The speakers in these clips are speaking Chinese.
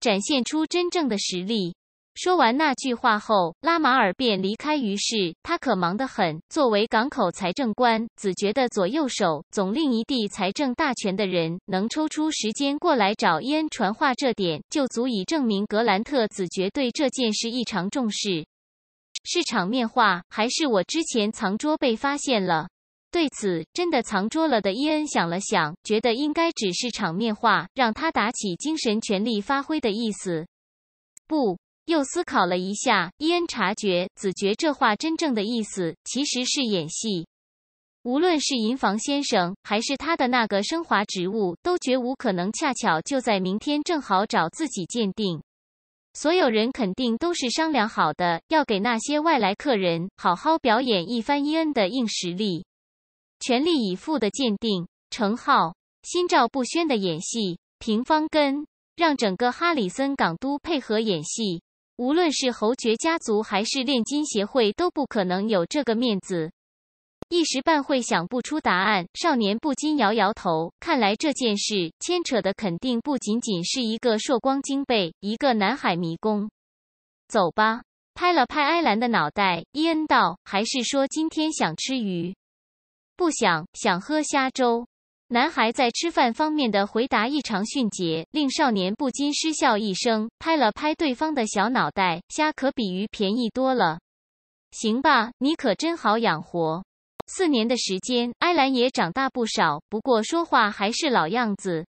展现出真正的实力。说完那句话后，拉马尔便离开。于是他可忙得很。作为港口财政官，子爵的左右手，总令一地财政大权的人，能抽出时间过来找烟传话，这点就足以证明格兰特子爵对这件事异常重视。是场面话，还是我之前藏桌被发现了？对此，真的藏拙了的伊恩想了想，觉得应该只是场面话，让他打起精神，全力发挥的意思。不，又思考了一下，伊恩察觉子爵这话真正的意思其实是演戏。无论是银房先生，还是他的那个升华职务，都绝无可能恰巧就在明天正好找自己鉴定。所有人肯定都是商量好的，要给那些外来客人好好表演一番伊恩的硬实力。全力以赴的鉴定，程浩心照不宣的演戏，平方根让整个哈里森港都配合演戏。无论是侯爵家族还是炼金协会，都不可能有这个面子。一时半会想不出答案，少年不禁摇摇头。看来这件事牵扯的肯定不仅仅是一个朔光经碑，一个南海迷宫。走吧，拍了拍埃兰的脑袋，伊恩道：“还是说今天想吃鱼？”不想想喝虾粥。男孩在吃饭方面的回答异常迅捷，令少年不禁失笑一声，拍了拍对方的小脑袋。虾可比鱼便宜多了，行吧，你可真好养活。四年的时间，艾兰也长大不少，不过说话还是老样子。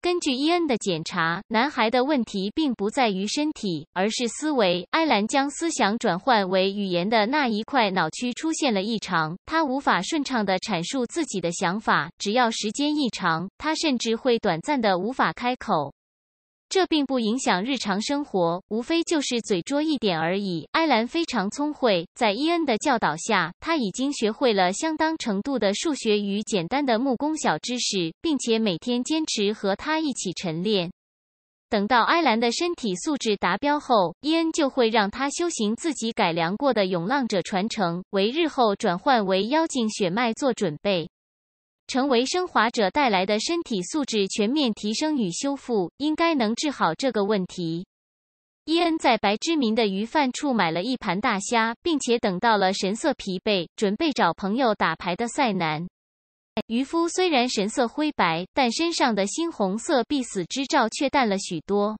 根据伊恩的检查，男孩的问题并不在于身体，而是思维。埃兰将思想转换为语言的那一块脑区出现了异常，他无法顺畅地阐述自己的想法。只要时间一长，他甚至会短暂的无法开口。这并不影响日常生活，无非就是嘴拙一点而已。艾兰非常聪慧，在伊恩的教导下，他已经学会了相当程度的数学与简单的木工小知识，并且每天坚持和他一起晨练。等到艾兰的身体素质达标后，伊恩就会让他修行自己改良过的勇浪者传承，为日后转换为妖精血脉做准备。成为升华者带来的身体素质全面提升与修复，应该能治好这个问题。伊恩在白之民的鱼贩处买了一盘大虾，并且等到了神色疲惫、准备找朋友打牌的赛南。渔夫虽然神色灰白，但身上的猩红色必死之兆却淡了许多。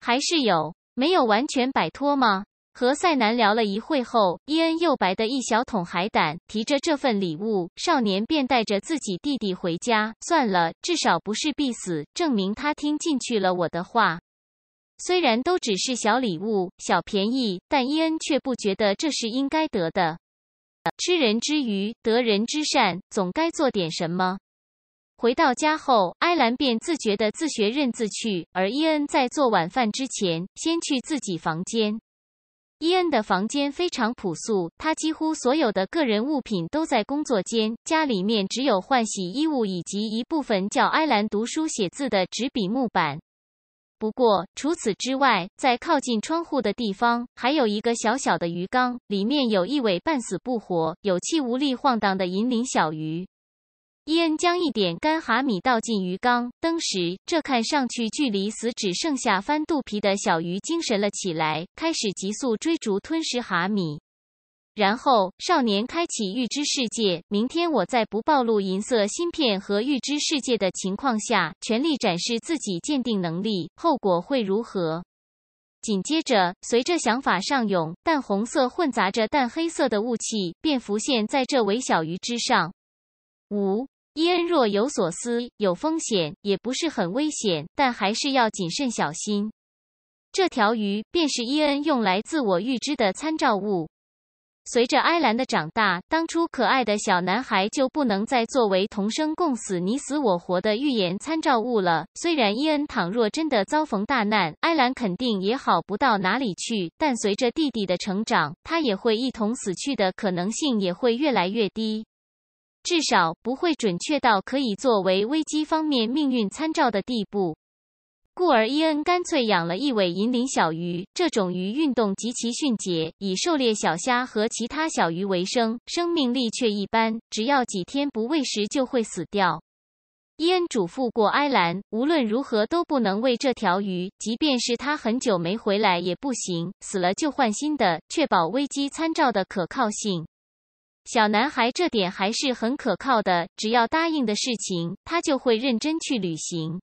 还是有？没有完全摆脱吗？和塞南聊了一会后，伊恩又白的一小桶海胆。提着这份礼物，少年便带着自己弟弟回家。算了，至少不是必死，证明他听进去了我的话。虽然都只是小礼物、小便宜，但伊恩却不觉得这是应该得的。吃人之鱼，得人之善，总该做点什么。回到家后，埃兰便自觉地自学认字去，而伊恩在做晚饭之前，先去自己房间。伊恩的房间非常朴素，他几乎所有的个人物品都在工作间。家里面只有换洗衣物以及一部分叫埃兰读书写字的纸笔木板。不过除此之外，在靠近窗户的地方还有一个小小的鱼缸，里面有一尾半死不活、有气无力晃荡的银鳞小鱼。伊恩将一点干哈米倒进鱼缸，登时这看上去距离死只剩下翻肚皮的小鱼精神了起来，开始急速追逐吞食哈米。然后少年开启预知世界，明天我在不暴露银色芯片和预知世界的情况下，全力展示自己鉴定能力，后果会如何？紧接着，随着想法上涌，淡红色混杂着淡黑色的雾气便浮现在这尾小鱼之上。五。伊恩若有所思，有风险，也不是很危险，但还是要谨慎小心。这条鱼便是伊恩用来自我预知的参照物。随着埃兰的长大，当初可爱的小男孩就不能再作为同生共死、你死我活的预言参照物了。虽然伊恩倘若真的遭逢大难，埃兰肯定也好不到哪里去，但随着弟弟的成长，他也会一同死去的可能性也会越来越低。至少不会准确到可以作为危机方面命运参照的地步，故而伊恩干脆养了一尾银鳞小鱼。这种鱼运动极其迅捷，以狩猎小虾和其他小鱼为生，生命力却一般，只要几天不喂食就会死掉。伊恩嘱咐过埃兰，无论如何都不能喂这条鱼，即便是他很久没回来也不行。死了就换新的，确保危机参照的可靠性。小男孩这点还是很可靠的，只要答应的事情，他就会认真去履行。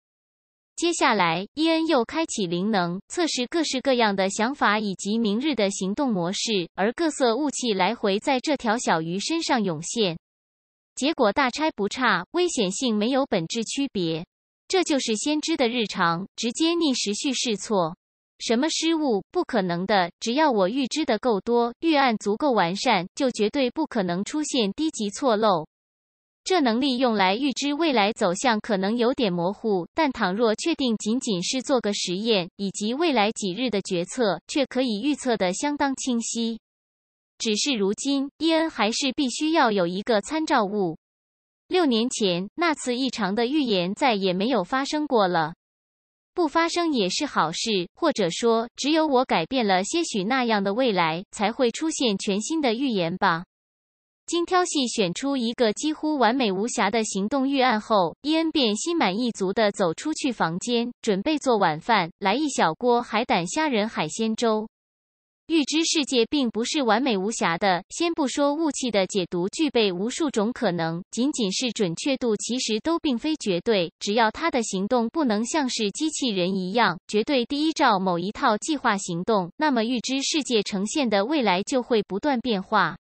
接下来，伊恩又开启灵能，测试各式各样的想法以及明日的行动模式，而各色雾气来回在这条小鱼身上涌现。结果大差不差，危险性没有本质区别。这就是先知的日常，直接逆时序试错。什么失误？不可能的！只要我预知的够多，预案足够完善，就绝对不可能出现低级错漏。这能力用来预知未来走向可能有点模糊，但倘若确定仅仅是做个实验，以及未来几日的决策，却可以预测的相当清晰。只是如今，伊恩还是必须要有一个参照物。六年前那次异常的预言再也没有发生过了。不发生也是好事，或者说，只有我改变了些许那样的未来，才会出现全新的预言吧。精挑细选出一个几乎完美无瑕的行动预案后，伊恩便心满意足的走出去房间，准备做晚饭，来一小锅海胆虾仁海鲜粥。预知世界并不是完美无瑕的。先不说雾气的解读具备无数种可能，仅仅是准确度，其实都并非绝对。只要它的行动不能像是机器人一样，绝对第一照某一套计划行动，那么预知世界呈现的未来就会不断变化。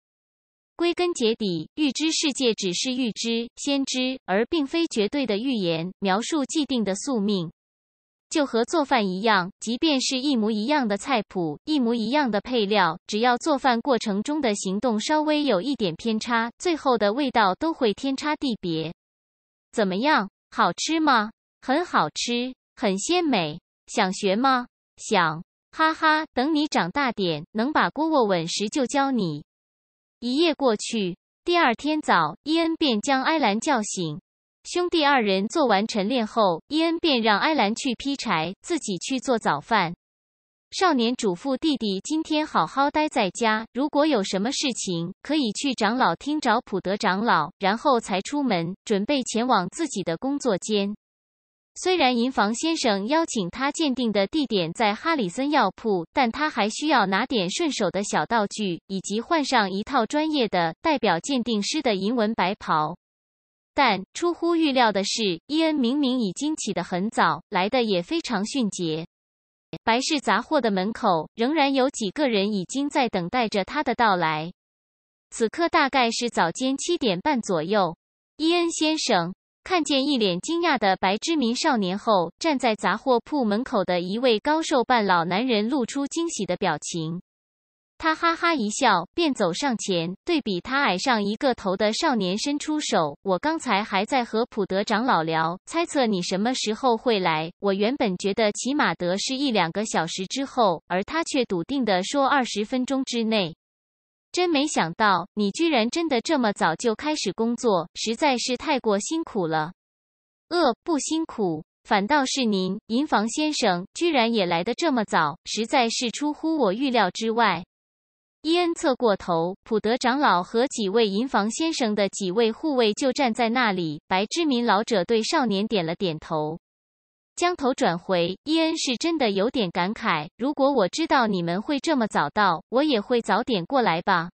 归根结底，预知世界只是预知、先知，而并非绝对的预言，描述既定的宿命。就和做饭一样，即便是一模一样的菜谱、一模一样的配料，只要做饭过程中的行动稍微有一点偏差，最后的味道都会天差地别。怎么样，好吃吗？很好吃，很鲜美。想学吗？想，哈哈，等你长大点，能把锅握稳时就教你。一夜过去，第二天早，伊恩便将埃兰叫醒。兄弟二人做完晨练后，伊恩便让埃兰去劈柴，自己去做早饭。少年嘱咐弟弟今天好好待在家，如果有什么事情，可以去长老厅找普德长老。然后才出门，准备前往自己的工作间。虽然银房先生邀请他鉴定的地点在哈里森药铺，但他还需要拿点顺手的小道具，以及换上一套专业的代表鉴定师的银纹白袍。但出乎预料的是，伊恩明明已经起得很早，来的也非常迅捷。白氏杂货的门口仍然有几个人已经在等待着他的到来。此刻大概是早间七点半左右，伊恩先生看见一脸惊讶的白之民少年后，站在杂货铺门口的一位高瘦半老男人露出惊喜的表情。他哈哈一笑，便走上前，对比他矮上一个头的少年伸出手。我刚才还在和普德长老聊，猜测你什么时候会来。我原本觉得起码得是一两个小时之后，而他却笃定的说二十分钟之内。真没想到你居然真的这么早就开始工作，实在是太过辛苦了。呃，不辛苦，反倒是您，银房先生，居然也来的这么早，实在是出乎我预料之外。伊恩侧过头，普德长老和几位银房先生的几位护卫就站在那里。白之民老者对少年点了点头，将头转回。伊恩是真的有点感慨：如果我知道你们会这么早到，我也会早点过来吧。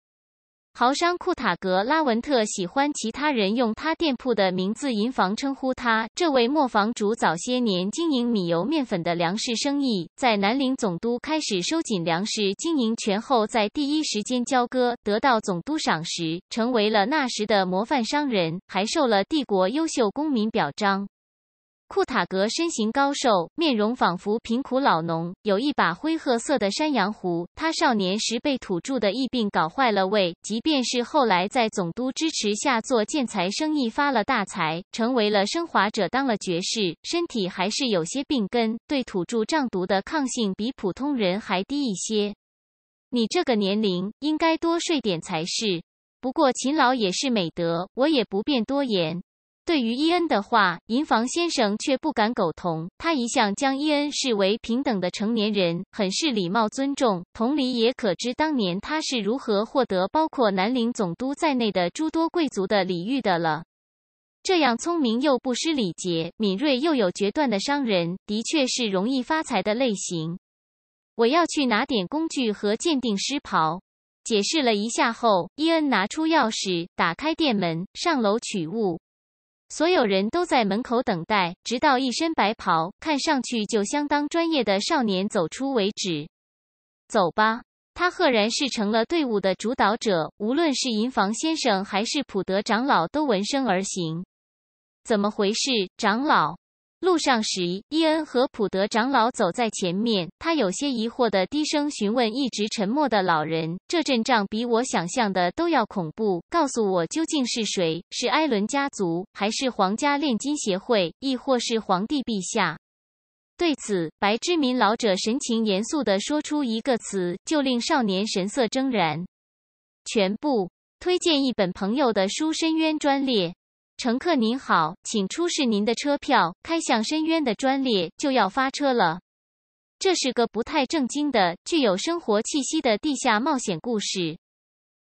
豪商库塔格拉文特喜欢其他人用他店铺的名字“银房”称呼他。这位磨坊主早些年经营米油面粉的粮食生意，在南陵总督开始收紧粮食经营权后，在第一时间交割，得到总督赏识，成为了那时的模范商人，还受了帝国优秀公民表彰。库塔格身形高瘦，面容仿佛贫苦老农，有一把灰褐色的山羊胡。他少年时被土著的疫病搞坏了胃，即便是后来在总督支持下做建材生意发了大财，成为了升华者，当了爵士，身体还是有些病根，对土著瘴毒的抗性比普通人还低一些。你这个年龄应该多睡点才是，不过勤劳也是美德，我也不便多言。对于伊恩的话，银房先生却不敢苟同。他一向将伊恩视为平等的成年人，很是礼貌尊重。同理也可知当年他是如何获得包括南陵总督在内的诸多贵族的礼遇的了。这样聪明又不失礼节、敏锐又有决断的商人，的确是容易发财的类型。我要去拿点工具和鉴定师袍。解释了一下后，伊恩拿出钥匙，打开店门，上楼取物。所有人都在门口等待，直到一身白袍、看上去就相当专业的少年走出为止。走吧，他赫然是成了队伍的主导者。无论是银房先生还是普德长老，都闻声而行。怎么回事，长老？路上时，伊恩和普德长老走在前面。他有些疑惑地低声询问一直沉默的老人：“这阵仗比我想象的都要恐怖，告诉我究竟是谁？是埃伦家族，还是皇家炼金协会，亦或是皇帝陛下？”对此，白之民老者神情严肃地说出一个词，就令少年神色怔然。全部推荐一本朋友的书《深渊专列》。乘客您好，请出示您的车票。开向深渊的专列就要发车了。这是个不太正经的、具有生活气息的地下冒险故事。